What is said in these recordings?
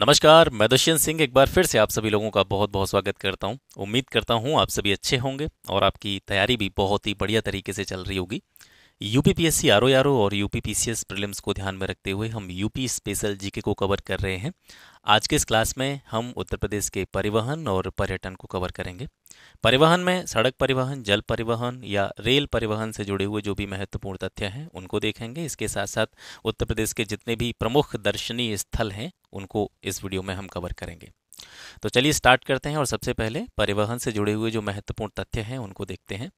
नमस्कार मैं दुष्यंत सिंह एक बार फिर से आप सभी लोगों का बहुत बहुत स्वागत करता हूं उम्मीद करता हूं आप सभी अच्छे होंगे और आपकी तैयारी भी बहुत ही बढ़िया तरीके से चल रही होगी UPPSC R O R O और यूपीपीसीएस प्रीलिम्स को ध्यान में रखते हुए हम यूपी स्पेशल जीके को कवर कर रहे हैं आज के इस क्लास में हम उत्तर प्रदेश के परिवहन और पर्यटन को कवर करेंगे परिवहन में सड़क परिवहन जल परिवहन या रेल परिवहन से जुड़े हुए जो भी महत्वपूर्ण तथ्य हैं उनको देखेंगे इसके साथ साथ उत्तर प्रदेश के जितने भी प्रमुख दर्शनीय स्थल हैं उनको इस वीडियो में हम कवर करेंगे तो चलिए स्टार्ट करते हैं और सबसे पहले परिवहन से जुड़े हुए जो महत्वपूर्ण तथ्य हैं उनको देखते हैं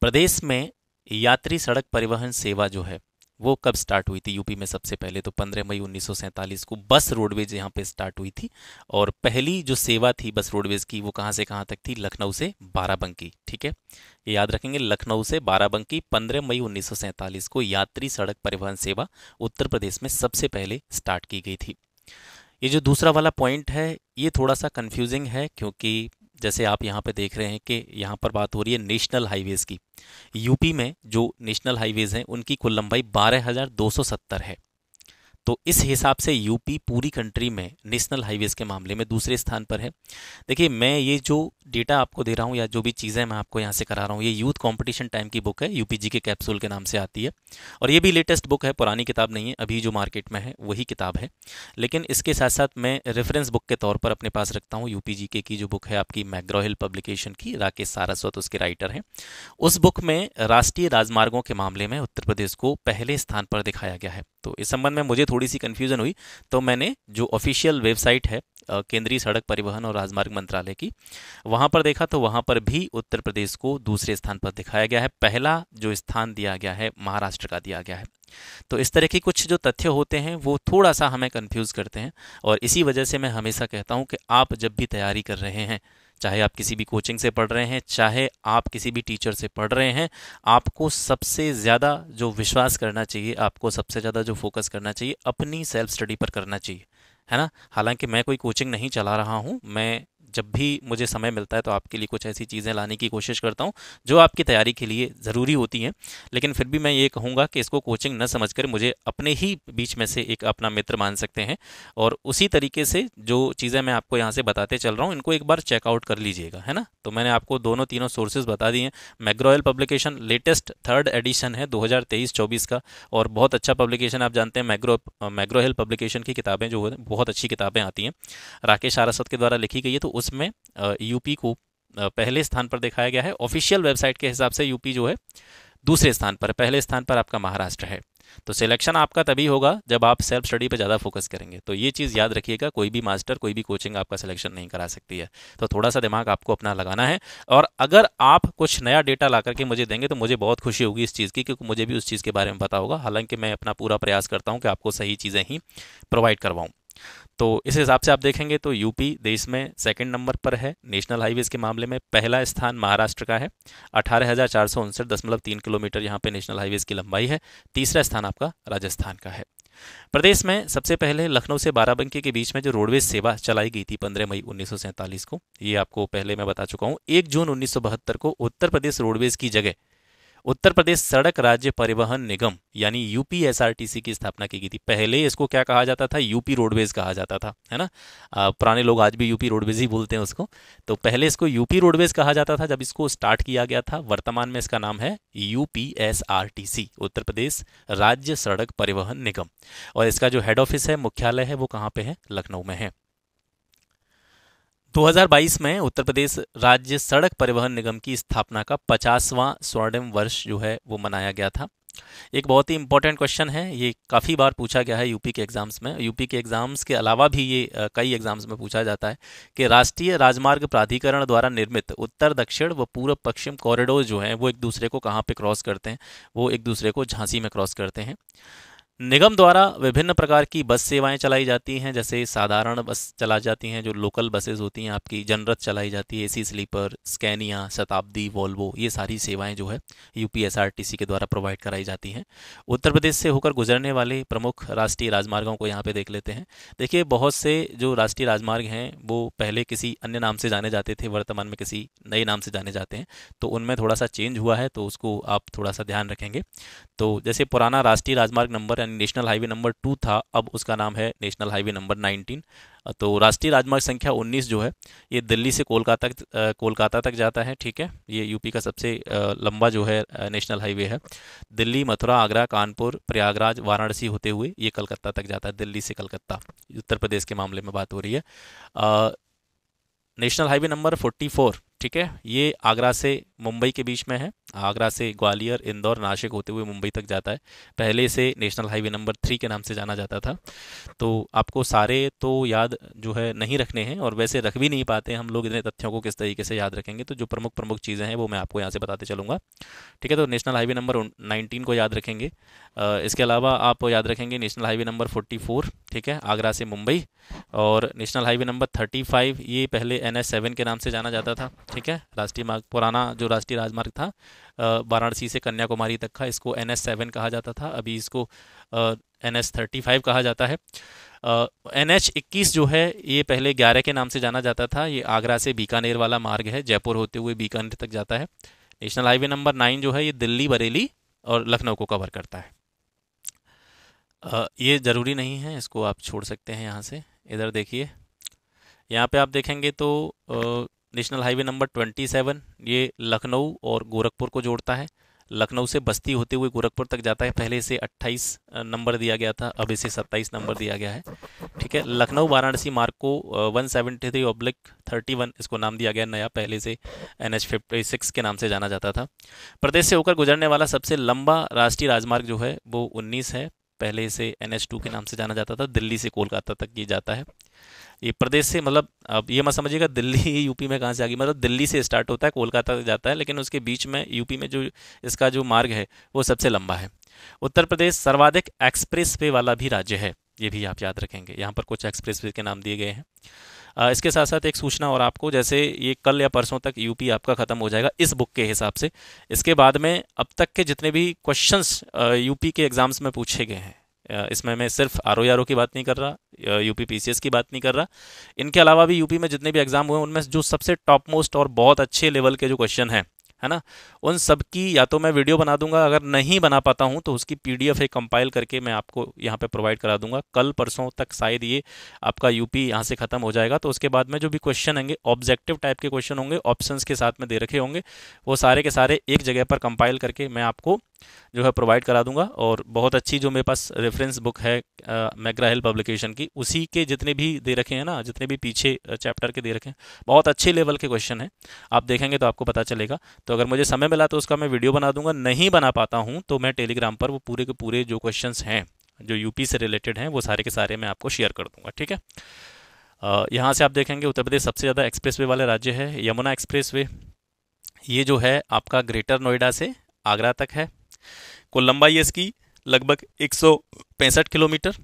प्रदेश में यात्री सड़क परिवहन सेवा जो है वो कब स्टार्ट हुई थी यूपी में सबसे पहले तो 15 मई उन्नीस को बस रोडवेज यहाँ पे स्टार्ट हुई थी और पहली जो सेवा थी बस रोडवेज की वो कहाँ से कहाँ तक थी लखनऊ से बाराबंकी ठीक है ये याद रखेंगे लखनऊ से बाराबंकी 15 मई उन्नीस को यात्री सड़क परिवहन सेवा उत्तर प्रदेश में सबसे पहले स्टार्ट की गई थी ये जो दूसरा वाला पॉइंट है ये थोड़ा सा कन्फ्यूजिंग है क्योंकि जैसे आप यहाँ पे देख रहे हैं कि यहाँ पर बात हो रही है नेशनल हाईवेज़ की यूपी में जो नेशनल हाईवेज़ हैं उनकी कुल लंबाई बारह है तो इस हिसाब से यूपी पूरी कंट्री में नेशनल हाईवेज के मामले में दूसरे स्थान पर है देखिए मैं ये जो डेटा आपको दे रहा हूँ या जो भी चीज़ें मैं आपको यहाँ से करा रहा हूँ ये यूथ कंपटीशन टाइम की बुक है यूपीजी के कैप्सूल के नाम से आती है और ये भी लेटेस्ट बुक है पुरानी किताब नहीं है अभी जो मार्केट में है वही किताब है लेकिन इसके साथ साथ मैं रेफरेंस बुक के तौर पर अपने पास रखता हूँ यूपी के की जो बुक है आपकी मैग्रोहिल पब्लिकेशन की राकेश सारस्वत उसके राइटर हैं उस बुक में राष्ट्रीय राजमार्गों के मामले में उत्तर प्रदेश को पहले स्थान पर दिखाया गया है तो इस संबंध में मुझे थोड़ी सी कन्फ्यूज़न हुई तो मैंने जो ऑफिशियल वेबसाइट है केंद्रीय सड़क परिवहन और राजमार्ग मंत्रालय की वहाँ पर देखा तो वहाँ पर भी उत्तर प्रदेश को दूसरे स्थान पर दिखाया गया है पहला जो स्थान दिया गया है महाराष्ट्र का दिया गया है तो इस तरह के कुछ जो तथ्य होते हैं वो थोड़ा सा हमें कंफ्यूज करते हैं और इसी वजह से मैं हमेशा कहता हूँ कि आप जब भी तैयारी कर रहे हैं चाहे आप किसी भी कोचिंग से पढ़ रहे हैं चाहे आप किसी भी टीचर से पढ़ रहे हैं आपको सबसे ज़्यादा जो विश्वास करना चाहिए आपको सबसे ज़्यादा जो फोकस करना चाहिए अपनी सेल्फ स्टडी पर करना चाहिए है ना हालांकि मैं कोई कोचिंग नहीं चला रहा हूँ मैं जब भी मुझे समय मिलता है तो आपके लिए कुछ ऐसी चीज़ें लाने की कोशिश करता हूँ जो आपकी तैयारी के लिए ज़रूरी होती हैं लेकिन फिर भी मैं ये कहूँगा कि इसको कोचिंग न समझ कर मुझे अपने ही बीच में से एक अपना मित्र मान सकते हैं और उसी तरीके से जो चीज़ें मैं आपको यहाँ से बताते चल रहा हूँ इनको एक बार चेकआउट कर लीजिएगा है ना तो मैंने आपको दोनों तीनों सोर्सेज बता दिए हैं McGraw Hill publication latest third edition है 2023-24 का और बहुत अच्छा पब्लिकेशन आप जानते हैं मैग्रो मैग्रोहेल पब्लिकेशन की किताबें जो बहुत अच्छी किताबें आती हैं राकेश आरासत के द्वारा लिखी गई है तो उस उसमें यूपी को पहले स्थान पर दिखाया गया है ऑफिशियल वेबसाइट के हिसाब से यूपी जो है दूसरे स्थान पर पहले स्थान पर आपका महाराष्ट्र है तो सिलेक्शन आपका तभी होगा जब आप सेल्फ स्टडी पे ज़्यादा फोकस करेंगे तो ये चीज़ याद रखिएगा कोई भी मास्टर कोई भी कोचिंग आपका सिलेक्शन नहीं करा सकती है तो थोड़ा सा दिमाग आपको अपना लगाना है और अगर आप कुछ नया डेटा ला करके मुझे देंगे तो मुझे बहुत खुशी होगी इस चीज़ की क्योंकि मुझे भी उस चीज़ के बारे में पता होगा हालांकि मैं अपना पूरा प्रयास करता हूँ कि आपको सही चीज़ें ही प्रोवाइड करवाऊँ तो इस हिसाब से आप देखेंगे तो यूपी देश में सेकंड नंबर पर है नेशनल हाईवेज के मामले में पहला स्थान महाराष्ट्र का है अठारह किलोमीटर यहाँ पे नेशनल हाईवेज की लंबाई है तीसरा स्थान आपका राजस्थान का है प्रदेश में सबसे पहले लखनऊ से बाराबंकी के बीच में जो रोडवेज सेवा चलाई गई थी 15 मई उन्नीस को ये आपको पहले मैं बता चुका हूँ एक जून उन्नीस को उत्तर प्रदेश रोडवेज की जगह उत्तर प्रदेश सड़क राज्य परिवहन निगम यानी यूपीएसआरटीसी की स्थापना की गई थी पहले इसको क्या कहा जाता था यूपी रोडवेज कहा जाता था है ना आ, पुराने लोग आज भी यूपी रोडवेज ही बोलते हैं उसको तो पहले इसको यूपी रोडवेज कहा जाता था जब इसको स्टार्ट किया गया था वर्तमान में इसका नाम है यूपीएसआरटीसी उत्तर प्रदेश राज्य सड़क परिवहन निगम और इसका जो हेड ऑफिस है मुख्यालय है वो कहाँ पे है लखनऊ में है 2022 में उत्तर प्रदेश राज्य सड़क परिवहन निगम की स्थापना का पचासवां स्वर्णिम वर्ष जो है वो मनाया गया था एक बहुत ही इंपॉर्टेंट क्वेश्चन है ये काफ़ी बार पूछा गया है यूपी के एग्जाम्स में यूपी के एग्जाम्स के अलावा भी ये कई एग्जाम्स में पूछा जाता है कि राष्ट्रीय राजमार्ग प्राधिकरण द्वारा निर्मित उत्तर दक्षिण व पूर्व पश्चिम कॉरिडोर जो हैं वो एक दूसरे को कहाँ पे क्रॉस करते हैं वो एक दूसरे को झांसी में क्रॉस करते हैं निगम द्वारा विभिन्न प्रकार की बस सेवाएं चलाई जाती हैं जैसे साधारण बस चला जाती हैं जो लोकल बसेस होती हैं आपकी जनरत चलाई जाती है AC sleeper Scania Shatabdi Volvo ये सारी सेवाएं जो है यूपीएसआरटीसी के द्वारा प्रोवाइड कराई जाती हैं उत्तर प्रदेश से होकर गुजरने वाले प्रमुख राष्ट्रीय राजमार्गों को यहाँ पर देख लेते हैं देखिए बहुत से जो राष्ट्रीय राजमार्ग हैं वो पहले किसी अन्य नाम से जाने जाते थे वर्तमान में किसी नए नाम से जाने जाते हैं तो उनमें थोड़ा सा चेंज हुआ है तो उसको आप थोड़ा सा ध्यान रखेंगे तो जैसे पुराना राष्ट्रीय राजमार्ग number national highway number two था अब उसका नाम है नेशनल हाईवे नंबर नाइनटीन तो राष्ट्रीय राजमार्ग संख्या उन्नीस जो है ये दिल्ली से कोलकाता कोलकाता तक जाता है ठीक है ये यूपी का सबसे लंबा जो है नेशनल हाईवे है दिल्ली मथुरा आगरा कानपुर प्रयागराज वाराणसी होते हुए ये कलकत्ता तक जाता है दिल्ली से कलकत्ता उत्तर प्रदेश के मामले में बात हो रही है national highway number forty four ठीक है ये आगरा से मुंबई के बीच में है आगरा से ग्वालियर इंदौर नासिक होते हुए मुंबई तक जाता है पहले से नेशनल हाईवे नंबर थ्री के नाम से जाना जाता था तो आपको सारे तो याद जो है नहीं रखने हैं और वैसे रख भी नहीं पाते हम लोग इतने तथ्यों को किस तरीके से याद रखेंगे तो जो प्रमुख प्रमुख चीज़ें हैं वो मैं आपको यहाँ से बताते चलूँगा ठीक है तो नेशनल हाईवे नंबर नाइनटीन को याद रखेंगे इसके अलावा आप याद रखेंगे नेशनल हाईवे नंबर फोर्टी ठीक है आगरा से मुंबई और नेशनल हाईवे नंबर थर्टी ये पहले एन के नाम से जाना जाता था ठीक है राष्ट्रीय मार्ग पुराना जो राष्ट्रीय राजमार्ग था वाराणसी से कन्याकुमारी तक का इसको एन एस सेवन कहा जाता था अभी इसको एन एस थर्टी फाइव कहा जाता है एन एच इक्कीस जो है ये पहले ग्यारह के नाम से जाना जाता था ये आगरा से बीकानेर वाला मार्ग है जयपुर होते हुए बीकानेर तक जाता है नेशनल हाईवे नंबर नाइन जो है ये दिल्ली बरेली और लखनऊ को कवर करता है ये ज़रूरी नहीं है इसको आप छोड़ सकते हैं यहाँ से इधर देखिए यहाँ पे आप देखेंगे तो नेशनल हाईवे नंबर 27 ये लखनऊ और गोरखपुर को जोड़ता है लखनऊ से बस्ती होते हुए गोरखपुर तक जाता है पहले इसे 28 नंबर दिया गया था अब इसे 27 नंबर दिया गया है ठीक है लखनऊ वाराणसी मार्ग को 173 सेवेंटी थ्री ऑब्लिक थर्टी इसको नाम दिया गया नया पहले से एन एच के नाम से जाना जाता था प्रदेश से होकर गुजरने वाला सबसे लंबा राष्ट्रीय राजमार्ग जो है वो उन्नीस है पहले इसे एन एच टू के नाम से जाना जाता था दिल्ली से कोलकाता तक ये जाता है ये प्रदेश से मतलब अब ये मत समझिएगा दिल्ली यूपी में कहाँ से आ गई मतलब दिल्ली से स्टार्ट होता है कोलकाता तक जाता है लेकिन उसके बीच में यूपी में जो इसका जो मार्ग है वो सबसे लंबा है उत्तर प्रदेश सर्वाधिक एक्सप्रेस वे वाला भी राज्य है ये भी आप याद रखेंगे यहाँ पर कुछ एक्सप्रेस वे के नाम दिए गए हैं इसके साथ साथ एक सूचना और आपको जैसे ये कल या परसों तक यूपी आपका ख़त्म हो जाएगा इस बुक के हिसाब से इसके बाद में अब तक के जितने भी क्वेश्चन यूपी के एग्ज़ाम्स में पूछे गए हैं इसमें मैं सिर्फ आर ओ आर ओ की बात नहीं कर रहा यूपी एस की बात नहीं कर रहा इनके अलावा भी यूपी में जितने भी एग्ज़ाम हुए उनमें जो सबसे टॉप मोस्ट और बहुत अच्छे लेवल के जो क्वेश्चन हैं है ना उन सब की या तो मैं वीडियो बना दूंगा अगर नहीं बना पाता हूं तो उसकी पी डी एफ कंपाइल करके मैं आपको यहाँ पे प्रोवाइड करा दूंगा कल परसों तक शायद ये आपका यूपी यहाँ से खत्म हो जाएगा तो उसके बाद में जो भी क्वेश्चन होंगे ऑब्जेक्टिव टाइप के क्वेश्चन होंगे ऑप्शन के साथ में दे रखे होंगे वो सारे के सारे एक जगह पर कंपाइल करके मैं आपको जो है प्रोवाइड करा दूंगा और बहुत अच्छी जो मेरे पास रेफरेंस बुक है मैग्रा हिल पब्लिकेशन की उसी के जितने भी दे रखे हैं ना जितने भी पीछे चैप्टर के दे रखे हैं बहुत अच्छे लेवल के क्वेश्चन हैं आप देखेंगे तो आपको पता चलेगा तो अगर मुझे समय मिला तो उसका मैं वीडियो बना दूंगा नहीं बना पाता हूँ तो मैं टेलीग्राम पर वो पूरे के पूरे जो क्वेश्चन हैं जो यूपी से रिलेटेड हैं वो सारे के सारे मैं आपको शेयर कर दूंगा ठीक है यहाँ से आप देखेंगे उत्तर प्रदेश सबसे ज़्यादा एक्सप्रेस वाले राज्य है यमुना एक्सप्रेस ये जो है आपका ग्रेटर नोएडा से आगरा तक है कुल लंबाई इसकी लगभग एक किलोमीटर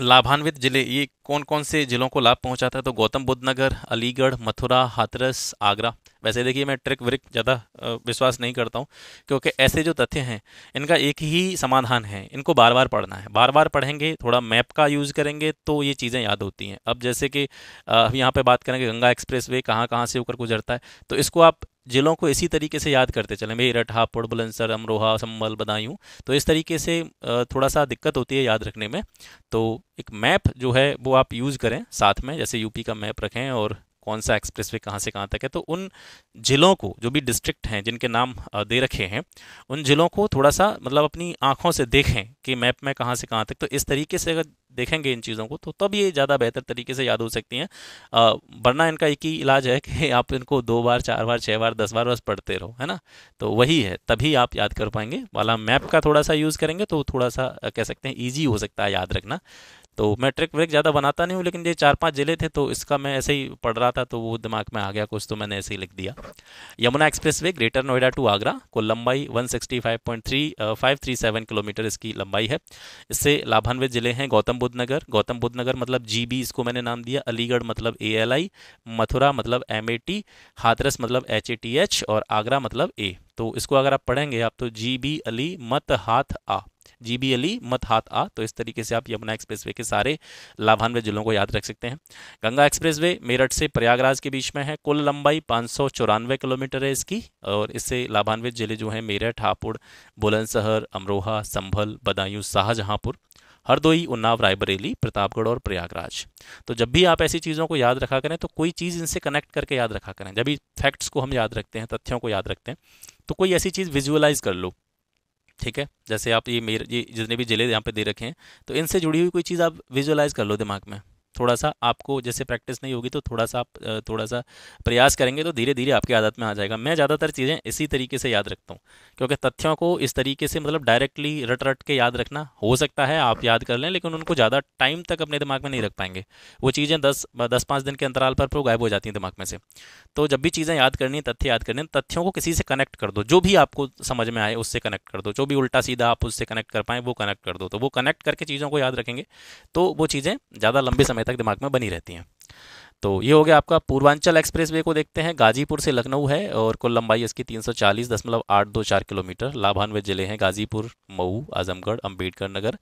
लाभान्वित जिले ये कौन कौन से जिलों को लाभ पहुंचाता है तो गौतम बुद्ध नगर अलीगढ़ मथुरा हाथरस आगरा वैसे देखिए मैं ट्रिक व्रिक ज़्यादा विश्वास नहीं करता हूँ क्योंकि ऐसे जो तथ्य हैं इनका एक ही समाधान है इनको बार बार पढ़ना है बार बार पढ़ेंगे थोड़ा मैप का यूज़ करेंगे तो ये चीज़ें याद होती हैं अब जैसे कि अब यहाँ पर बात करेंगे गंगा एक्सप्रेस वे कहाँ कहाँ से होकर गुजरता है तो इसको आप जिलों को इसी तरीके से याद करते चलें भाई हापुड़ बुलंदसर अमरोहा संबल बदायूं तो इस तरीके से थोड़ा सा दिक्कत होती है याद रखने में तो एक मैप जो है वो आप यूज़ करें साथ में जैसे यूपी का मैप रखें और कौन सा एक्सप्रेस वे कहाँ से कहाँ तक है तो उन ज़िलों को जो भी डिस्ट्रिक्ट हैं जिनके नाम दे रखे हैं उन ज़िलों को थोड़ा सा मतलब अपनी आँखों से देखें कि मैप में कहाँ से कहाँ तक तो इस तरीके से अगर देखेंगे इन चीज़ों को तो तब ये ज़्यादा बेहतर तरीके से याद हो सकती हैं वरना इनका एक ही इलाज है कि आप इनको दो बार चार बार छः बार दस बार बस पढ़ते रहो है ना तो वही है तभी आप याद कर पाएंगे वाला मैप का थोड़ा सा यूज़ करेंगे तो थोड़ा सा कह सकते हैं ईजी हो सकता है याद रखना तो मैं ट्रिक व्रिक ज़्यादा बनाता नहीं हूँ लेकिन ये चार पांच ज़िले थे तो इसका मैं ऐसे ही पढ़ रहा था तो वो दिमाग में आ गया कुछ तो मैंने ऐसे ही लिख दिया Yamuna expressway Greater Noida to Agra को लंबाई 165.3537 किलोमीटर इसकी लंबाई है इससे लाभान्वित ज़िले हैं गौतम बुद्ध नगर गौतम बुद्ध नगर मतलब जी इसको मैंने नाम दिया अलीगढ़ मतलब ए मथुरा मतलब एम हाथरस मतलब एच और आगरा मतलब ए तो इसको अगर आप पढ़ेंगे आप तो जी बी अली मत हाथ आ जी बी अली मत हाथ आ तो इस तरीके से आप यमुना एक्सप्रेसवे के सारे लाभान्वित जिलों को याद रख सकते हैं गंगा एक्सप्रेसवे मेरठ से प्रयागराज के बीच में है कुल लंबाई पाँच किलोमीटर है इसकी और इससे लाभान्वित जिले जो हैं मेरठ हापुड़ बुलंदशहर अमरोहा संभल बदायूं शाहजहांपुर हरदोई उन्नाव रायबरेली प्रतापगढ़ और प्रयागराज तो जब भी आप ऐसी चीज़ों को याद रखा करें तो कोई चीज़ इनसे कनेक्ट करके याद रखा करें जब भी फैक्ट्स को हम याद रखते हैं तथ्यों को याद रखते हैं तो कोई ऐसी चीज़ विजुअलाइज कर लो ठीक है जैसे आप ये मेरे ये जितने भी ज़िले यहाँ पे दे रखे हैं तो इनसे जुड़ी हुई कोई चीज़ आप विजुअलाइज़ कर लो दिमाग में थोड़ा सा आपको जैसे प्रैक्टिस नहीं होगी तो थोड़ा सा आप थोड़ा सा प्रयास करेंगे तो धीरे धीरे आपकी आदत में आ जाएगा मैं ज़्यादातर चीज़ें इसी तरीके से याद रखता हूँ क्योंकि तथ्यों को इस तरीके से मतलब डायरेक्टली रट रट के याद रखना हो सकता है आप याद कर लें लेकिन उनको ज़्यादा टाइम तक अपने दिमाग में नहीं रख पाएंगे वो चीज़ें दस दस पाँच दिन के अंतराल पर वो गायब हो जाती हैं दिमाग में से तो जब भी चीज़ें याद करनी है तथ्य याद है तथ्यों को किसी से कनेक्ट कर दो जो भी आपको समझ में आए उससे कनेक्ट कर दो जो भी उल्टा सीधा आप उससे कनेक्ट कर पाएँ वो कनेक्ट कर दो तो वो कनेक्ट करके चीज़ों को याद रखेंगे तो वो चीज़ें ज़्यादा लंबे समय तक तक दिमाग में बनी रहती हैं तो ये हो गया आपका पूर्वांचल एक्सप्रेसवे को देखते हैं गाजीपुर से लखनऊ है और कुल लंबाई इसकी तीन सौ चालीस दशमलव आठ दो चार किलोमीटर लाभान्वित जिले हैं गाजीपुर मऊ आजमगढ़ अम्बेडकर नगर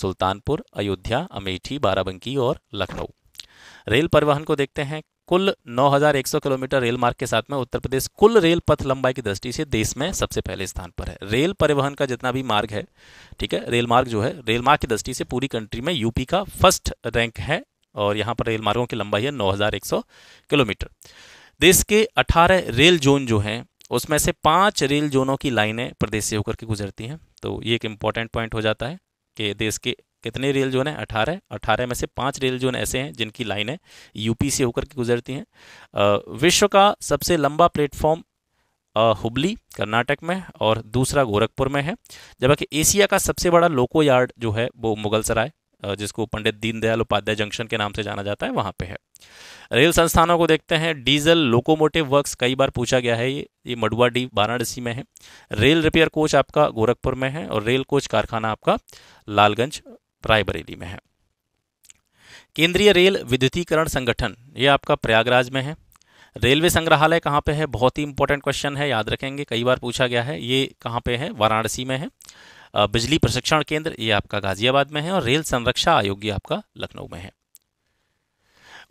सुल्तानपुर अयोध्या अमेठी बाराबंकी और लखनऊ रेल परिवहन को देखते हैं कुल 9,100 किलोमीटर रेल मार्ग के साथ में उत्तर प्रदेश कुल रेल पथ लंबाई की दृष्टि से देश में सबसे पहले स्थान पर है रेल परिवहन का जितना भी मार्ग है ठीक है रेल मार्ग जो है रेल मार्ग की दृष्टि से पूरी कंट्री में यूपी का फर्स्ट रैंक है और यहाँ पर रेल मार्गों की लंबाई है 9,100 किलोमीटर देश के 18 रेल जोन जो हैं उसमें से पाँच रेल जोनों की लाइनें प्रदेश से होकर के गुजरती हैं तो ये एक इम्पॉर्टेंट पॉइंट हो जाता है कि देश के कितने रेल जोन हैं अठारह अठारह में से पाँच रेल जोन ऐसे हैं जिनकी लाइनें यूपी से होकर के गुजरती हैं विश्व का सबसे लंबा प्लेटफॉर्म हुबली कर्नाटक में और दूसरा गोरखपुर में है जबकि एशिया का सबसे बड़ा लोको यार्ड जो है वो मुगल सराय जिसको पंडित दीनदयाल उपाध्याय जंक्शन के नाम से जाना जाता है वहाँ पे है रेल संस्थानों को देखते हैं डीजल लोकोमोटिव वर्क्स कई बार पूछा गया है ये ये डी वाराणसी में है रेल रिपेयर कोच आपका गोरखपुर में है और रेल कोच कारखाना आपका लालगंज रायबरेली में है केंद्रीय रेल विद्युतीकरण संगठन ये आपका प्रयागराज में है रेलवे संग्रहालय कहाँ पे है बहुत ही इंपॉर्टेंट क्वेश्चन है याद रखेंगे कई बार पूछा गया है ये कहाँ पे है वाराणसी में है बिजली प्रशिक्षण केंद्र ये आपका गाजियाबाद में है और रेल संरक्षा आयोग ये आपका लखनऊ में है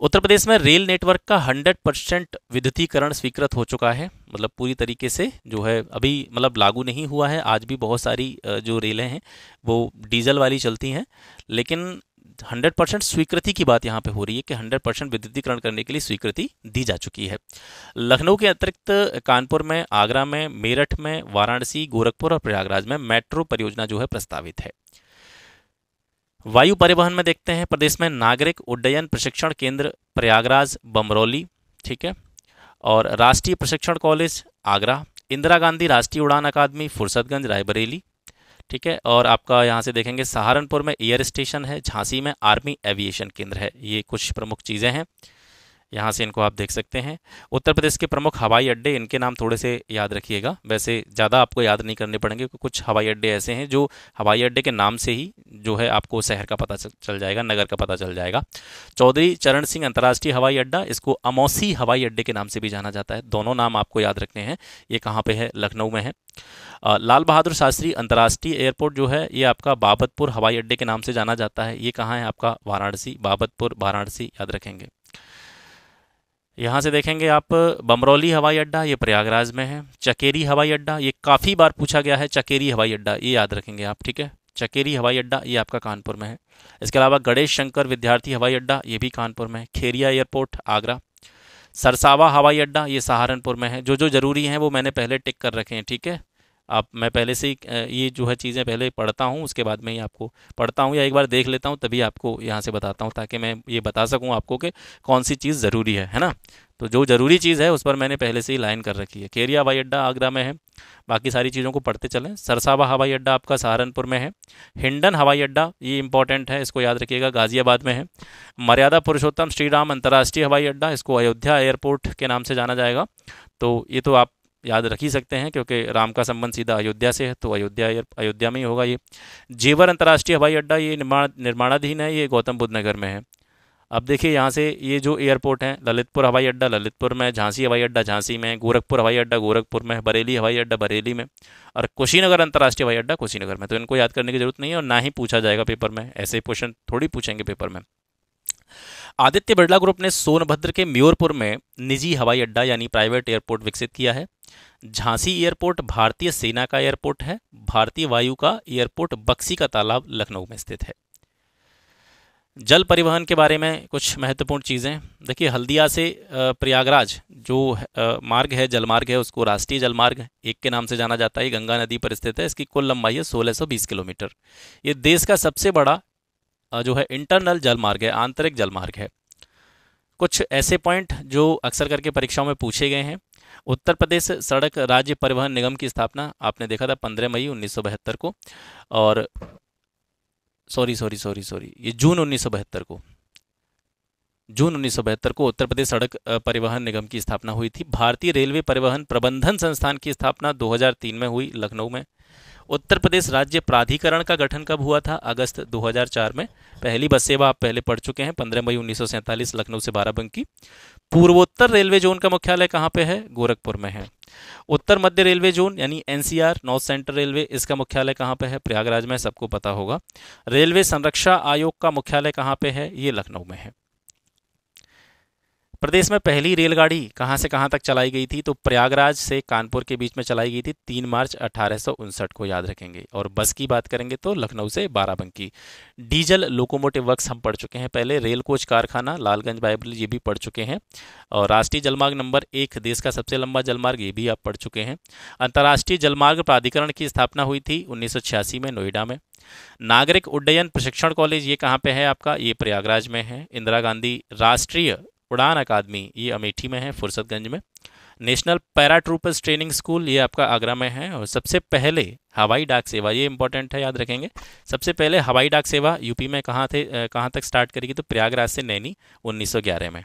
उत्तर प्रदेश में रेल नेटवर्क का 100 परसेंट विद्युतीकरण स्वीकृत हो चुका है मतलब पूरी तरीके से जो है अभी मतलब लागू नहीं हुआ है आज भी बहुत सारी जो रेलें हैं वो डीजल वाली चलती हैं लेकिन हंड्रेड परसेंट स्वीकृति की बात यहाँ पे हो रही है कि हंड्रेड परसेंट विद्युतीकरण करने के लिए स्वीकृति दी जा चुकी है लखनऊ के अतिरिक्त कानपुर में आगरा में मेरठ में वाराणसी गोरखपुर और प्रयागराज में मेट्रो परियोजना जो है प्रस्तावित है वायु परिवहन में देखते हैं प्रदेश में नागरिक उड्डयन प्रशिक्षण केंद्र प्रयागराज बमरौली ठीक है और राष्ट्रीय प्रशिक्षण कॉलेज आगरा इंदिरा गांधी राष्ट्रीय उड़ान अकादमी फुर्सतगंज रायबरेली ठीक है और आपका यहाँ से देखेंगे सहारनपुर में एयर स्टेशन है झांसी में आर्मी एविएशन केंद्र है ये कुछ प्रमुख चीज़ें हैं यहाँ से इनको आप देख सकते हैं उत्तर प्रदेश के प्रमुख हवाई अड्डे इनके नाम थोड़े से याद रखिएगा वैसे ज़्यादा आपको याद नहीं करने पड़ेंगे क्योंकि कुछ हवाई अड्डे ऐसे हैं जो हवाई अड्डे के नाम से ही जो है आपको शहर का पता चल जाएगा नगर का पता चल जाएगा चौधरी चरण सिंह अंतर्राष्ट्रीय हवाई अड्डा इसको अमौसी हवाई अड्डे के नाम से भी जाना जाता है दोनों नाम आपको याद रखने हैं ये कहाँ पर है लखनऊ में है लाल बहादुर शास्त्री अंतर्राष्ट्रीय एयरपोर्ट जो है ये आपका बाबतपुर हवाई अड्डे के नाम से जाना जाता है ये कहाँ है आपका वाराणसी बाबतपुर वाराणसी याद रखेंगे यहाँ से देखेंगे आप बमरौली हवाई अड्डा ये प्रयागराज में है चकेरी हवाई अड्डा ये काफ़ी बार पूछा गया है चकेरी हवाई अड्डा ये याद रखेंगे आप ठीक है चकेरी हवाई अड्डा ये आपका कानपुर में है इसके अलावा गणेश शंकर विद्यार्थी हवाई अड्डा ये भी कानपुर में है खेरिया एयरपोर्ट आगरा सरसावा हवाई अड्डा ये सहारनपुर में है जो जो ज़रूरी हैं वो मैंने पहले टिक कर रखे हैं ठीक है आप मैं पहले से ही ये जो है चीज़ें पहले पढ़ता हूँ उसके बाद में ही आपको पढ़ता हूँ या एक बार देख लेता हूँ तभी आपको यहाँ से बताता हूँ ताकि मैं ये बता सकूँ आपको कि कौन सी चीज़ ज़रूरी है है ना तो जो ज़रूरी चीज़ है उस पर मैंने पहले से ही लाइन कर रखी है केरिया हवाई अड्डा आगरा में है बाकी सारी चीज़ों को पढ़ते चलें सरसावा हवाई अड्डा आपका सहारनपुर में है हिंडन हवाई अड्डा ये इंपॉर्टेंट है इसको याद रखिएगा गाज़ियाबाद में है मर्यादा पुरुषोत्तम श्री राम अंतर्राष्ट्रीय हवाई अड्डा इसको अयोध्या एयरपोर्ट के नाम से जाना जाएगा तो ये तो आप याद रख ही सकते हैं क्योंकि राम का संबंध सीधा अयोध्या से है तो अयोध्या अयोध्या में ही होगा ये जेवर अंतर्राष्ट्रीय हवाई अड्डा ये निर्माण निर्माणाधीन है ये गौतम बुद्ध नगर में है अब देखिए यहाँ से ये जो एयरपोर्ट है ललितपुर हवाई अड्डा ललितपुर में झांसी हवाई अड्डा झांसी में गोरखपुर हवाई अड्डा गोरखपुर में बरेली हवाई अड्डा बरेली में और कुशीनगर अंतर्राष्ट्रीय हवाई अड्डा कुशीनगर में तो इनको याद करने की जरूरत नहीं है और ना ही पूछा जाएगा पेपर में ऐसे क्वेश्चन थोड़ी पूछेंगे पेपर में आदित्य बिरला ग्रुप ने सोनभद्र के म्योरपुर में निजी हवाई अड्डा यानी प्राइवेट एयरपोर्ट विकसित किया है झांसी एयरपोर्ट भारतीय सेना का एयरपोर्ट है भारतीय वायु का एयरपोर्ट बक्सी का तालाब लखनऊ में स्थित है जल परिवहन के बारे में कुछ महत्वपूर्ण चीज़ें देखिए हल्दिया से प्रयागराज जो मार्ग है जलमार्ग है उसको राष्ट्रीय जलमार्ग एक के नाम से जाना जाता है गंगा नदी पर स्थित है इसकी कुल लंबाई है 1620 किलोमीटर ये देश का सबसे बड़ा जो है इंटरनल जलमार्ग है आंतरिक जलमार्ग है कुछ ऐसे पॉइंट जो अक्सर करके परीक्षाओं में पूछे गए हैं उत्तर प्रदेश सड़क राज्य परिवहन निगम की स्थापना आपने देखा था पंद्रह मई उन्नीस को और सॉरी सॉरी सॉरी सॉरी ये जून उन्नीस को जून उन्नीस को उत्तर प्रदेश सड़क परिवहन निगम की स्थापना हुई थी भारतीय रेलवे परिवहन प्रबंधन संस्थान की स्थापना 2003 में हुई लखनऊ में उत्तर प्रदेश राज्य प्राधिकरण का गठन कब हुआ था अगस्त 2004 में पहली बस सेवा आप पहले पढ़ चुके हैं 15 मई उन्नीस लखनऊ से बाराबंकी पूर्वोत्तर रेलवे जोन का मुख्यालय कहाँ पे है गोरखपुर में है उत्तर मध्य रेलवे जोन यानी एनसीआर नॉर्थ सेंट्रल रेलवे इसका मुख्यालय कहाँ पे है प्रयागराज में सबको पता होगा रेलवे संरक्षा आयोग का मुख्यालय कहाँ पे है ये लखनऊ में है प्रदेश में पहली रेलगाड़ी कहां से कहां तक चलाई गई थी तो प्रयागराज से कानपुर के बीच में चलाई गई थी तीन मार्च अठारह को याद रखेंगे और बस की बात करेंगे तो लखनऊ से बाराबंकी डीजल लोकोमोटिव वर्क्स हम पढ़ चुके हैं पहले रेल कोच कारखाना लालगंज बाइबल ये भी पढ़ चुके हैं और राष्ट्रीय जलमार्ग नंबर एक देश का सबसे लंबा जलमार्ग ये भी आप पढ़ चुके हैं अंतर्राष्ट्रीय जलमार्ग प्राधिकरण की स्थापना हुई थी उन्नीस में नोएडा में नागरिक उड्डयन प्रशिक्षण कॉलेज ये कहाँ पे है आपका ये प्रयागराज में है इंदिरा गांधी राष्ट्रीय उड़ान अकादमी ये अमेठी में है फुर्सतगंज में national paratroopers training school ये आपका आगरा में है और सबसे पहले हवाई डाक सेवा ये इंपॉर्टेंट है याद रखेंगे सबसे पहले हवाई डाक सेवा यूपी में कहाँ थे कहाँ तक स्टार्ट करेगी तो प्रयागराज से नैनी 1911 में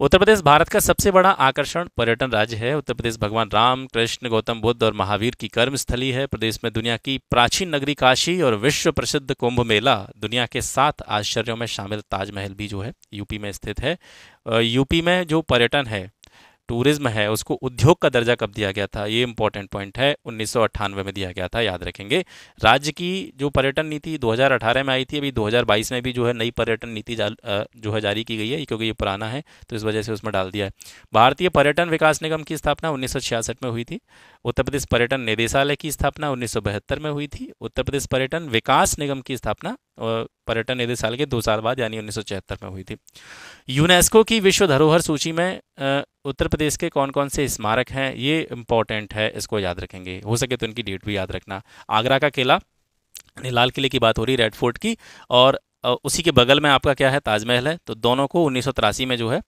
उत्तर प्रदेश भारत का सबसे बड़ा आकर्षण पर्यटन राज्य है उत्तर प्रदेश भगवान राम कृष्ण गौतम बुद्ध और महावीर की कर्मस्थली है प्रदेश में दुनिया की प्राचीन नगरी काशी और विश्व प्रसिद्ध कुंभ मेला दुनिया के सात आश्चर्यों में शामिल ताजमहल भी जो है यूपी में स्थित है यूपी में जो पर्यटन है टूरिज्म है उसको उद्योग का दर्जा कब दिया गया था ये इंपॉर्टेंट पॉइंट है उन्नीस में दिया गया था याद रखेंगे राज्य की जो पर्यटन नीति 2018 में आई थी अभी 2022 में भी जो है नई पर्यटन नीति जो है जारी की गई है क्योंकि ये पुराना है तो इस वजह से उसमें डाल दिया है भारतीय पर्यटन विकास निगम की स्थापना उन्नीस में हुई थी उत्तर प्रदेश पर्यटन निदेशालय की स्थापना उन्नीस में हुई थी उत्तर प्रदेश पर्यटन विकास निगम की स्थापना और पर्यटन निधि साल के दो साल बाद यानी उन्नीस में हुई थी यूनेस्को की विश्व धरोहर सूची में उत्तर प्रदेश के कौन कौन से स्मारक हैं ये इम्पॉर्टेंट है इसको याद रखेंगे हो सके तो इनकी डेट भी याद रखना आगरा का किला लाल किले की बात हो रही रेड फोर्ट की और उसी के बगल में आपका क्या है ताजमहल है तो दोनों को उन्नीस में जो है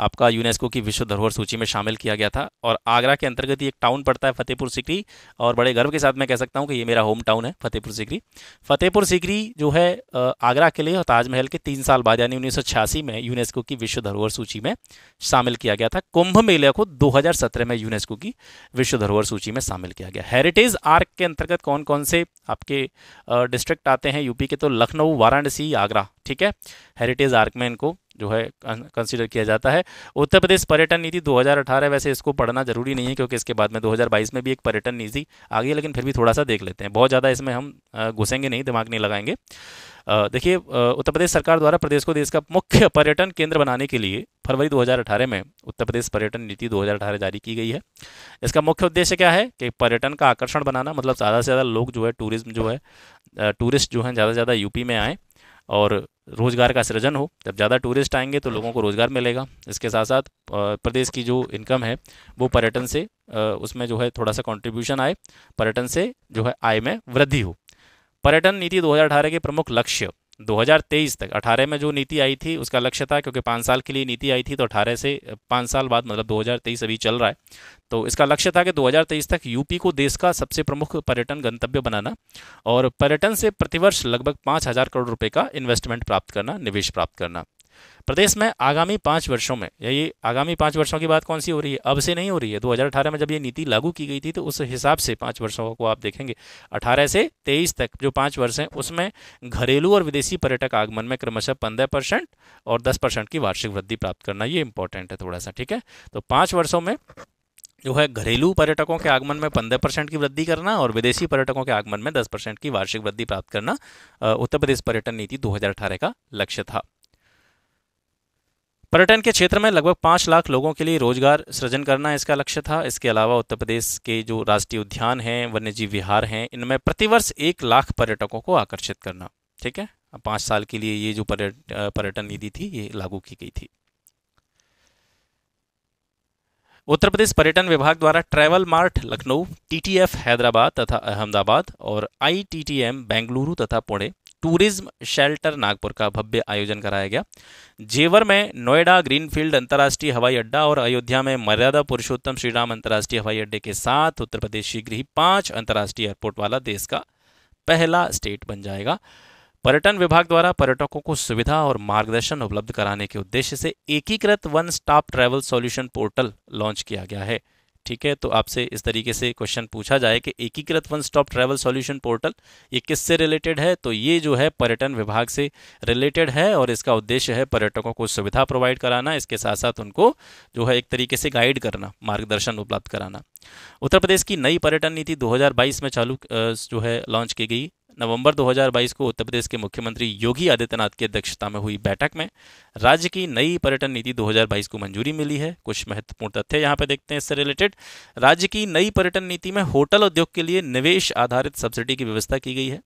आपका यूनेस्को की विश्व धरोहर सूची में शामिल किया गया था और आगरा के अंतर्गत ही एक टाउन पड़ता है फतेहपुर सिकरी और बड़े गर्व के साथ मैं कह सकता हूँ कि ये मेरा होम टाउन है फतेहपुर सिकरी फतेहपुर सिकरी जो है आगरा के लिए और ताजमहल के तीन साल बाद यानी उन्नीस में यूनेस्को की विश्व धरोहर सूची में शामिल किया गया था कुंभ मेले को दो में यूनेस्को की विश्व धरोहर सूची में शामिल किया गया हेरिटेज आर्क के अंतर्गत कौन कौन से आपके डिस्ट्रिक्ट आते हैं यूपी के तो लखनऊ वाराणसी आगरा ठीक है हेरिटेज आर्क में इनको जो है कंसिडर किया जाता है उत्तर प्रदेश पर्यटन नीति 2018 वैसे इसको पढ़ना जरूरी नहीं है क्योंकि इसके बाद में 2022 में भी एक पर्यटन नीति आ गई है लेकिन फिर भी थोड़ा सा देख लेते हैं बहुत ज़्यादा इसमें हम घुसेंगे नहीं दिमाग नहीं लगाएंगे देखिए उत्तर प्रदेश सरकार द्वारा प्रदेश को देश का मुख्य पर्यटन केंद्र बनाने के लिए फरवरी 2018 में उत्तर प्रदेश पर्यटन नीति 2018 जारी की गई है इसका मुख्य उद्देश्य क्या है कि पर्यटन का आकर्षण बनाना मतलब ज़्यादा से ज़्यादा लोग जो है टूरिज्म जो है टूरिस्ट जो हैं ज़्यादा से ज़्यादा यूपी में आएँ और रोज़गार का सृजन हो जब ज़्यादा टूरिस्ट आएंगे तो लोगों को रोज़गार मिलेगा इसके साथ साथ प्रदेश की जो इनकम है वो पर्यटन से उसमें जो है थोड़ा सा कंट्रीब्यूशन आए पर्यटन से जो है आय में वृद्धि हो पर्यटन नीति 2018 के प्रमुख लक्ष्य 2023 तक 18 में जो नीति आई थी उसका लक्ष्य था क्योंकि पाँच साल के लिए नीति आई थी तो 18 से पाँच साल बाद मतलब 2023 अभी चल रहा है तो इसका लक्ष्य था कि 2023 तक यूपी को देश का सबसे प्रमुख पर्यटन गंतव्य बनाना और पर्यटन से प्रतिवर्ष लगभग पाँच हज़ार करोड़ रुपये का इन्वेस्टमेंट प्राप्त करना निवेश प्राप्त करना प्रदेश में आगामी पाँच वर्षों में यही आगामी पाँच वर्षों की बात कौन सी हो रही है अब से नहीं हो रही है 2018 में जब ये नीति लागू की गई थी तो उस हिसाब से पाँच वर्षों को आप देखेंगे 18 से 23 तक जो पाँच वर्ष हैं उसमें घरेलू और विदेशी पर्यटक आगमन में क्रमशः पंद्रह परसेंट और दस परसेंट की वार्षिक वृद्धि प्राप्त करना ये इंपॉर्टेंट है थोड़ा सा ठीक है तो पाँच वर्षों में जो है घरेलू पर्यटकों के आगमन में पंद्रह परसेंट की वृद्धि करना और विदेशी पर्यटकों के आगमन में दस परसेंट की वार्षिक वृद्धि प्राप्त करना उत्तर प्रदेश पर्यटन नीति 2018 का लक्ष्य था पर्यटन के क्षेत्र में लगभग पाँच लाख लोगों के लिए रोजगार सृजन करना इसका लक्ष्य था इसके अलावा उत्तर प्रदेश के जो राष्ट्रीय उद्यान हैं वन्यजीव विहार हैं इनमें प्रतिवर्ष एक लाख पर्यटकों को आकर्षित करना ठीक है पाँच साल के लिए ये जो पर्यटन नीति थी ये लागू की गई थी उत्तर प्रदेश पर्यटन विभाग द्वारा travel mart Lucknow TTF Hyderabad तथा अहमदाबाद और आईटीटीएम बेंगलुरु तथा पुणे टूरिज्म शेल्टर नागपुर का भव्य आयोजन कराया गया जेवर में नोएडा ग्रीनफील्ड अंतर्राष्ट्रीय हवाई अड्डा और अयोध्या में मर्यादा पुरुषोत्तम श्रीराम अंतर्राष्ट्रीय हवाई अड्डे के साथ उत्तर प्रदेश शीघ्र ही पांच अंतर्राष्ट्रीय एयरपोर्ट वाला देश का पहला स्टेट बन जाएगा पर्यटन विभाग द्वारा पर्यटकों को सुविधा और मार्गदर्शन उपलब्ध कराने के उद्देश्य से एकीकृत one stop travel solution portal launch किया गया है ठीक है तो आपसे इस तरीके से क्वेश्चन पूछा जाए कि एकीकृत one stop travel solution portal ये किससे रिलेटेड है तो ये जो है पर्यटन विभाग से रिलेटेड है और इसका उद्देश्य है पर्यटकों को सुविधा प्रोवाइड कराना इसके साथ साथ उनको जो है एक तरीके से गाइड करना मार्गदर्शन उपलब्ध कराना उत्तर प्रदेश की नई पर्यटन नीति 2022 में चालू जो है लॉन्च की गई नवंबर 2022 को उत्तर प्रदेश के मुख्यमंत्री योगी आदित्यनाथ की अध्यक्षता में हुई बैठक में राज्य की नई पर्यटन नीति 2022 को मंजूरी मिली है कुछ महत्वपूर्ण तथ्य यहाँ पर देखते हैं इससे रिलेटेड राज्य की नई पर्यटन नीति में होटल उद्योग के लिए निवेश आधारित सब्सिडी की व्यवस्था की गई है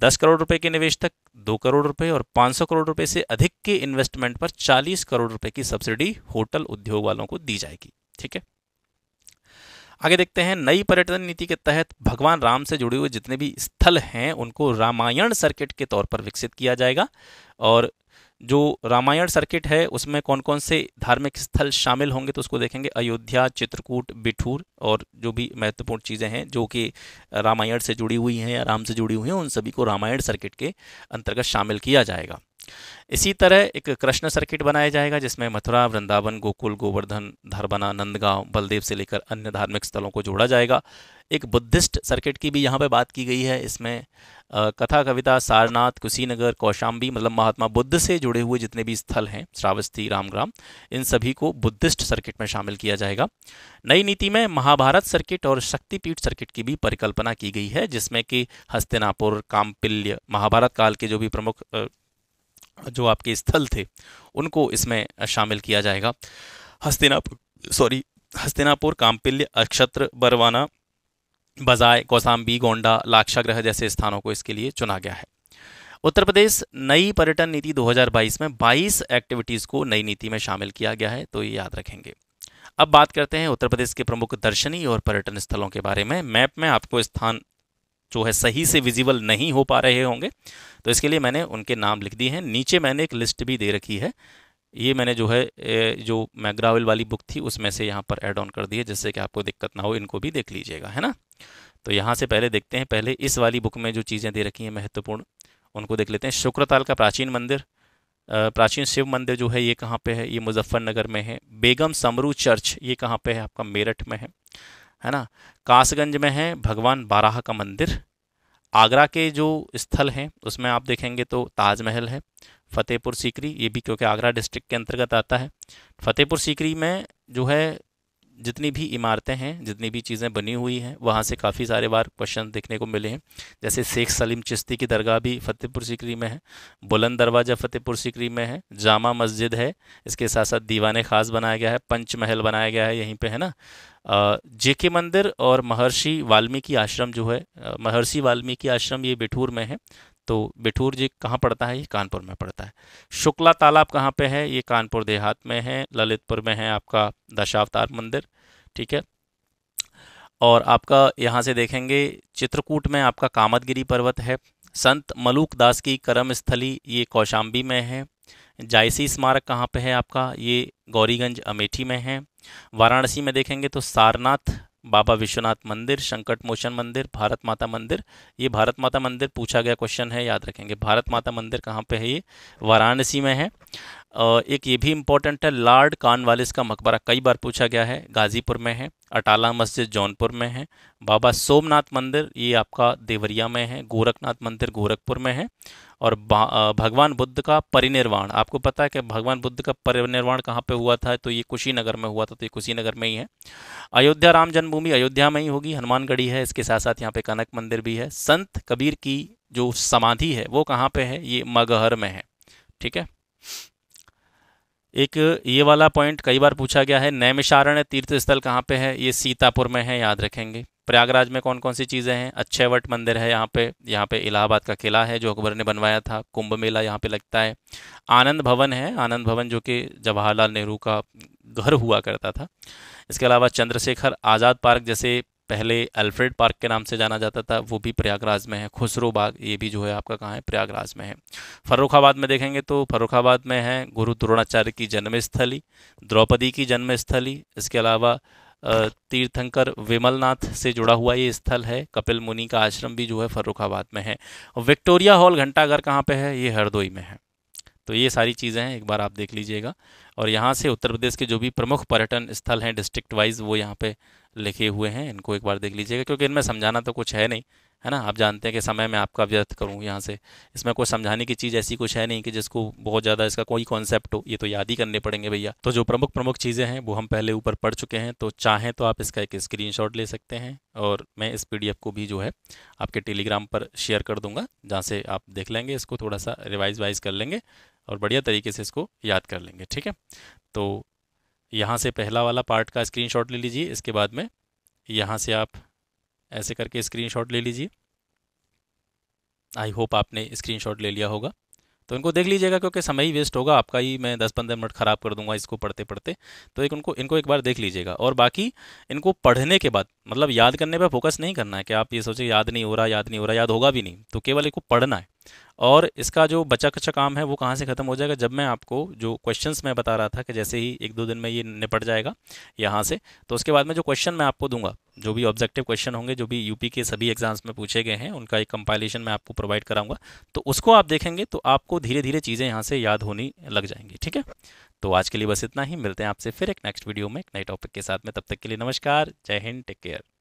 दस करोड़ रुपए के निवेश तक दो करोड़ रुपए और पांच सौ करोड़ रुपए से अधिक के इन्वेस्टमेंट पर चालीस करोड़ रुपए की सब्सिडी होटल उद्योग वालों को दी जाएगी ठीक है आगे देखते हैं नई पर्यटन नीति के तहत भगवान राम से जुड़े हुए जितने भी स्थल हैं उनको रामायण सर्किट के तौर पर विकसित किया जाएगा और जो रामायण सर्किट है उसमें कौन कौन से धार्मिक स्थल शामिल होंगे तो उसको देखेंगे अयोध्या चित्रकूट बिठूर और जो भी महत्वपूर्ण चीज़ें हैं जो कि रामायण से जुड़ी हुई हैं या राम से जुड़ी हुई हैं उन सभी को रामायण सर्किट के अंतर्गत शामिल किया जाएगा इसी तरह एक कृष्ण सर्किट बनाया जाएगा जिसमें मथुरा वृंदावन गोकुल गोवर्धन धरबना नंदगांव बलदेव से लेकर अन्य धार्मिक स्थलों को जोड़ा जाएगा एक बुद्धिस्ट सर्किट की भी यहाँ पर बात की गई है इसमें कथा कविता सारनाथ कुशीनगर कौशाम्बी मतलब महात्मा बुद्ध से जुड़े हुए जितने भी स्थल हैं श्रावस्ती रामग्राम इन सभी को बुद्धिस्ट सर्किट में शामिल किया जाएगा नई नीति में महाभारत सर्किट और शक्तिपीठ सर्किट की भी परिकल्पना की गई है जिसमें कि हस्तिनापुर कामपिल्य महाभारत काल के जो भी प्रमुख जो आपके स्थल थे उनको इसमें शामिल किया जाएगा हस्तिनापुर सॉरी हस्तिनापुर कामपिल्य अक्षत्र बरवाना बजाय कौसाम्बी गोंडा लाक्षाग्रह जैसे स्थानों को इसके लिए चुना गया है उत्तर प्रदेश नई पर्यटन नीति 2022 में 22 एक्टिविटीज़ को नई नीति में शामिल किया गया है तो ये याद रखेंगे अब बात करते हैं उत्तर प्रदेश के प्रमुख दर्शनीय और पर्यटन स्थलों के बारे में मैप में आपको स्थान जो है सही से विजिबल नहीं हो पा रहे होंगे तो इसके लिए मैंने उनके नाम लिख दिए हैं नीचे मैंने एक लिस्ट भी दे रखी है ये मैंने जो है जो मैग्रावल वाली बुक थी उसमें से यहाँ पर एड ऑन कर दिए जिससे कि आपको दिक्कत ना हो इनको भी देख लीजिएगा है ना तो यहाँ से पहले देखते हैं पहले इस वाली बुक में जो चीज़ें दे रखी हैं महत्वपूर्ण उनको देख लेते हैं शुक्रताल का प्राचीन मंदिर प्राचीन शिव मंदिर जो है ये कहाँ पे है ये मुजफ्फरनगर में है बेगम समरू चर्च ये कहाँ पे है आपका मेरठ में है है ना कासगंज में है भगवान बाराह का मंदिर आगरा के जो स्थल हैं उसमें आप देखेंगे तो ताजमहल है फतेहपुर सीकरी ये भी क्योंकि आगरा डिस्ट्रिक्ट के अंतर्गत आता है फतेहपुर सीकरी में जो है जितनी भी इमारतें हैं जितनी भी चीज़ें बनी हुई हैं वहाँ से काफ़ी सारे बार क्वेश्चन देखने को मिले हैं जैसे शेख सलीम चिश्ती की दरगाह भी फ़तेहपुर सिकरी में है बुलंद दरवाज़ा फ़तेहपुर सिकरी में है जामा मस्जिद है इसके साथ साथ दीवान ख़ास बनाया गया है पंचमहल बनाया गया है यहीं पर है ना जेके मंदिर और महर्षि वाल्मीकि आश्रम जो है महर्षि वाल्मीकि आश्रम ये बिठूर में है तो बिठूर जी कहाँ पड़ता है ये कानपुर में पड़ता है शुक्ला तालाब कहाँ पे है ये कानपुर देहात में है ललितपुर में है आपका दशावतार मंदिर ठीक है और आपका यहाँ से देखेंगे चित्रकूट में आपका कामतगिरी पर्वत है संत मलूक दास की कर्म स्थली ये कौशाम्बी में है जायसी स्मारक कहाँ पे है आपका ये गौरीगंज अमेठी में है वाराणसी में देखेंगे तो सारनाथ बाबा विश्वनाथ मंदिर संकट मोचन मंदिर भारत माता मंदिर ये भारत माता मंदिर पूछा गया क्वेश्चन है याद रखेंगे भारत माता मंदिर कहाँ पे है ये वाराणसी में है एक ये भी इम्पोर्टेंट है लॉर्ड कानवालिस का मकबरा कई बार पूछा गया है गाजीपुर में है अटाला मस्जिद जौनपुर में है बाबा सोमनाथ मंदिर ये आपका देवरिया में है गोरखनाथ मंदिर गोरखपुर में है और भगवान बुद्ध का परिनिर्वाण आपको पता है कि भगवान बुद्ध का परिनिर्वाण कहाँ पे हुआ था तो ये कुशीनगर में हुआ था तो ये कुशीनगर में ही है अयोध्या राम जन्मभूमि अयोध्या में ही होगी हनुमानगढ़ी है इसके साथ साथ यहाँ पे कनक मंदिर भी है संत कबीर की जो समाधि है वो कहाँ पे है ये मगहर में है ठीक है एक ये वाला पॉइंट कई बार पूछा गया है नैमिषारण्य तीर्थ स्थल कहाँ पे है ये सीतापुर में है याद रखेंगे प्रयागराज में कौन कौन सी चीज़ें हैं अच्छेवट मंदिर है यहाँ पे यहाँ पे इलाहाबाद का किला है जो अकबर ने बनवाया था कुंभ मेला यहाँ पे लगता है आनंद भवन है आनंद भवन जो कि जवाहरलाल नेहरू का घर हुआ करता था इसके अलावा चंद्रशेखर आज़ाद पार्क जैसे पहले अल्फ्रेड पार्क के नाम से जाना जाता था वो भी प्रयागराज में है खुसरो बाग ये भी जो है आपका कहाँ है प्रयागराज में है फर्रुखाबाद में देखेंगे तो फर्रुखाबाद में है गुरु द्रोणाचार्य की जन्मस्थली द्रौपदी की जन्मस्थली इसके अलावा तीर्थंकर विमलनाथ से जुड़ा हुआ ये स्थल है कपिल मुनि का आश्रम भी जो है फर्रुखाबाद में है विक्टोरिया हॉल घंटाघर कहाँ पर है ये हरदोई में है तो ये सारी चीज़ें हैं एक बार आप देख लीजिएगा और यहाँ से उत्तर प्रदेश के जो भी प्रमुख पर्यटन स्थल हैं डिस्ट्रिक्ट वाइज वो यहाँ पर लिखे हुए हैं इनको एक बार देख लीजिएगा क्योंकि इनमें समझाना तो कुछ है नहीं है ना आप जानते हैं कि समय मैं आपका व्यर्थ करूँ यहाँ से इसमें कोई समझाने की चीज़ ऐसी कुछ है नहीं कि जिसको बहुत ज़्यादा इसका कोई कॉन्सेप्ट हो ये तो याद ही करने पड़ेंगे भैया तो जो प्रमुख प्रमुख चीज़ें हैं वो हम पहले ऊपर पढ़ चुके हैं तो चाहें तो आप इसका एक स्क्रीन ले सकते हैं और मैं इस पी को भी जो है आपके टेलीग्राम पर शेयर कर दूंगा जहाँ से आप देख लेंगे इसको थोड़ा सा रिवाइज वाइज कर लेंगे और बढ़िया तरीके से इसको याद कर लेंगे ठीक है तो यहाँ से पहला वाला पार्ट का स्क्रीनशॉट ले लीजिए इसके बाद में यहाँ से आप ऐसे करके स्क्रीनशॉट ले लीजिए आई होप आपने स्क्रीनशॉट ले लिया होगा तो इनको देख लीजिएगा क्योंकि समय ही वेस्ट होगा आपका ही मैं दस पंद्रह मिनट ख़राब कर दूंगा इसको पढ़ते पढ़ते तो एक उनको इनको एक बार देख लीजिएगा और बाकी इनको पढ़ने के बाद मतलब याद करने पर फोकस नहीं करना है कि आप ये सोचें याद नहीं हो रहा याद नहीं हो रहा याद होगा भी नहीं तो केवल एक पढ़ना है और इसका जो बचा कच्चा काम है वो कहाँ से ख़त्म हो जाएगा जब मैं आपको जो क्वेश्चंस मैं बता रहा था कि जैसे ही एक दो दिन में ये निपट जाएगा यहाँ से तो उसके बाद में जो क्वेश्चन मैं आपको दूंगा जो भी ऑब्जेक्टिव क्वेश्चन होंगे जो भी यूपी के सभी एग्जाम्स में पूछे गए हैं उनका एक कंपाइलेशन मैं आपको प्रोवाइड कराऊंगा तो उसको आप देखेंगे तो आपको धीरे धीरे चीज़ें यहाँ से याद होनी लग जाएंगी ठीक है तो आज के लिए बस इतना ही मिलते हैं आपसे फिर एक नेक्स्ट वीडियो में एक नए टॉपिक के साथ में तब तक के लिए नमस्कार जय हिंद टेक केयर